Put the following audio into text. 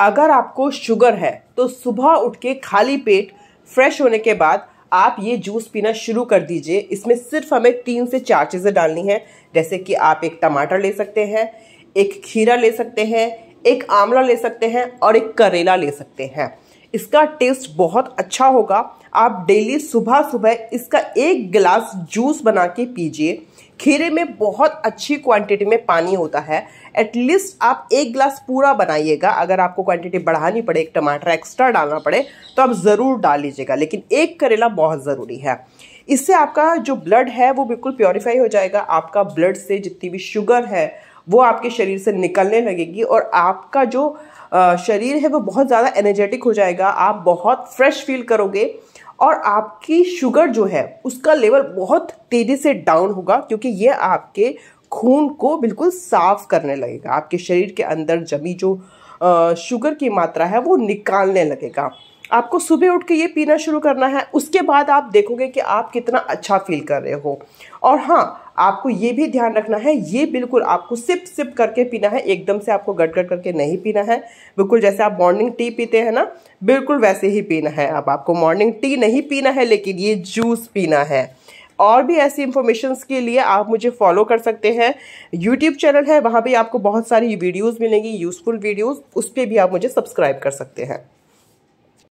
अगर आपको शुगर है तो सुबह उठ के खाली पेट फ्रेश होने के बाद आप ये जूस पीना शुरू कर दीजिए इसमें सिर्फ हमें तीन से चार चीज़ें डालनी हैं जैसे कि आप एक टमाटर ले सकते हैं एक खीरा ले सकते हैं एक आंवला ले सकते हैं और एक करेला ले सकते हैं इसका टेस्ट बहुत अच्छा होगा आप डेली सुबह सुबह इसका एक गिलास जूस बना के पीजिए खीरे में बहुत अच्छी क्वांटिटी में पानी होता है एटलीस्ट आप एक ग्लास पूरा बनाइएगा अगर आपको क्वांटिटी बढ़ानी पड़े एक टमाटर एक्स्ट्रा डालना पड़े तो आप ज़रूर डाल लीजिएगा लेकिन एक करेला बहुत ज़रूरी है इससे आपका जो ब्लड है वो बिल्कुल प्योरीफाई हो जाएगा आपका ब्लड से जितनी भी शुगर है वो आपके शरीर से निकलने लगेगी और आपका जो शरीर है वो बहुत ज़्यादा एनर्जेटिक हो जाएगा आप बहुत फ्रेश फील करोगे और आपकी शुगर जो है उसका लेवल बहुत तेज़ी से डाउन होगा क्योंकि ये आपके खून को बिल्कुल साफ करने लगेगा आपके शरीर के अंदर जमी जो शुगर की मात्रा है वो निकालने लगेगा आपको सुबह उठ के ये पीना शुरू करना है उसके बाद आप देखोगे कि आप कितना अच्छा फील कर रहे हो और हाँ आपको ये भी ध्यान रखना है ये बिल्कुल आपको सिप सिप करके पीना है एकदम से आपको गट गट करके नहीं पीना है बिल्कुल जैसे आप मॉर्निंग टी पीते हैं ना बिल्कुल वैसे ही पीना है अब आपको मॉर्निंग टी नहीं पीना है लेकिन ये जूस पीना है और भी ऐसी इन्फॉर्मेशन के लिए आप मुझे फॉलो कर सकते हैं यूट्यूब चैनल है वहाँ भी आपको बहुत सारी वीडियोज़ मिलेंगी यूज़फुल वीडियोज़ उस पर भी आप मुझे सब्सक्राइब कर सकते हैं